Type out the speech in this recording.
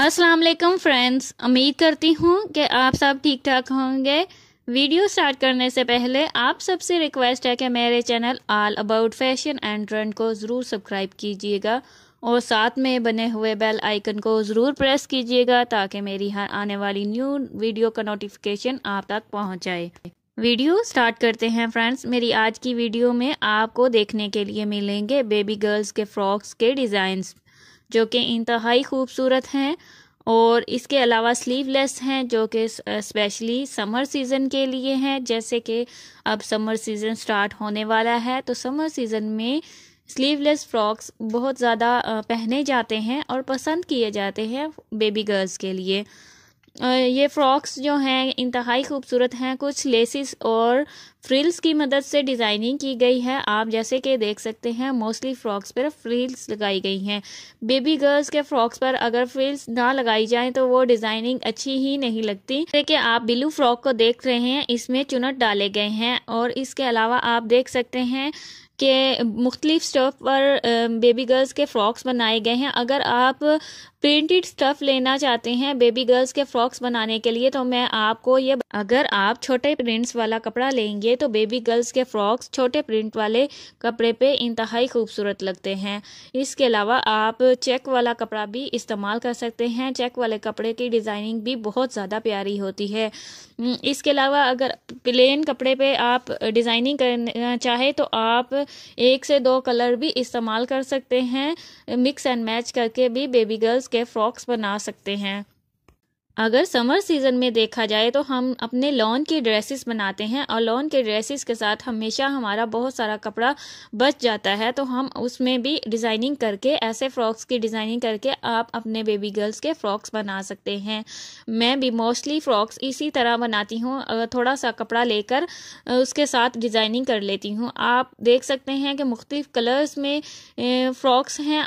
अस्सलाम वालेकुम फ्रेंड्स उम्मीद करती हूँ कि आप सब ठीक ठाक होंगे वीडियो स्टार्ट करने से पहले आप सबसे रिक्वेस्ट है कि मेरे channel all about fashion and trend को ज़रूर सब्सक्राइब कीजिएगा और साथ में बने हुए बेल आइकन को ज़रूर प्रेस कीजिएगा ताकि मेरी हर आने वाली न्यू वीडियो का नोटिफिकेशन आप तक पहुँच जाए वीडियो स्टार्ट करते हैं फ्रेंड्स मेरी आज की वीडियो में आपको देखने के लिए मिलेंगे बेबी गर्ल्स के फ्रॉक्स के डिज़ाइंस जो कि इंतहाई खूबसूरत हैं और इसके अलावा स्लीवलेस हैं जो कि स्पेशली समर सीज़न के लिए हैं जैसे कि अब समर सीज़न स्टार्ट होने वाला है तो समर सीज़न में स्लीवलेस फ्रॉक्स बहुत ज़्यादा uh, पहने जाते हैं और पसंद किए जाते हैं बेबी गर्ल्स के लिए ये फ्रॉक्स जो हैं इंतहाई खूबसूरत हैं कुछ लेसिस और फ्रिल्स की मदद से डिज़ाइनिंग की गई है आप जैसे कि देख सकते हैं मोस्टली फ्रॉक्स पर फ्रिल्स लगाई गई हैं बेबी गर्ल्स के फ्रॉक्स पर अगर फ्रिल्स ना लगाई जाए तो वो डिज़ाइनिंग अच्छी ही नहीं लगती देखिए आप बिलू फ्रॉक को देख रहे हैं इसमें चुनट डाले गए हैं और इसके अलावा आप देख सकते हैं के मुख्तलिफ स्टफ़ पर बेबी गर्ल्स के फ़्रॉक्स बनाए गए हैं अगर आप प्रिंटेड स्टफ़ लेना चाहते हैं बेबी गर्ल्स के फ़्रॉक्स बनाने के लिए तो मैं आपको ये अगर आप छोटे प्रिंट्स वाला कपड़ा लेंगे तो बेबी गर्ल्स के फ्रॉक्स छोटे प्रिंट वाले कपड़े पे इंतहाई खूबसूरत लगते हैं इसके अलावा आप चेक वाला कपड़ा भी इस्तेमाल कर सकते हैं चेक वाले कपड़े की डिज़ाइनिंग भी बहुत ज़्यादा प्यारी होती है हम्म, इसके अलावा अगर प्लेन कपड़े पे आप डिज़ाइनिंग करना चाहे तो आप एक से दो कलर भी इस्तेमाल कर सकते हैं मिक्स एंड मैच करके भी बेबी गर्ल्स के फ्रॉक्स बना सकते हैं अगर समर सीज़न में देखा जाए तो हम अपने लॉन के ड्रेसेस बनाते हैं और लॉन के ड्रेसेस के साथ हमेशा हमारा बहुत सारा कपड़ा बच जाता है तो हम उसमें भी डिज़ाइनिंग करके ऐसे फ्रॉक्स की डिज़ाइनिंग करके आप अपने बेबी गर्ल्स के फ्रॉक्स बना सकते हैं मैं भी मोस्टली फ्रॉक्स इसी तरह बनाती हूँ थोड़ा सा कपड़ा लेकर उसके साथ डिज़ाइनिंग कर लेती हूँ आप देख सकते हैं कि मुख्तलिफ़ कलर्स में फ़्रॉक्स हैं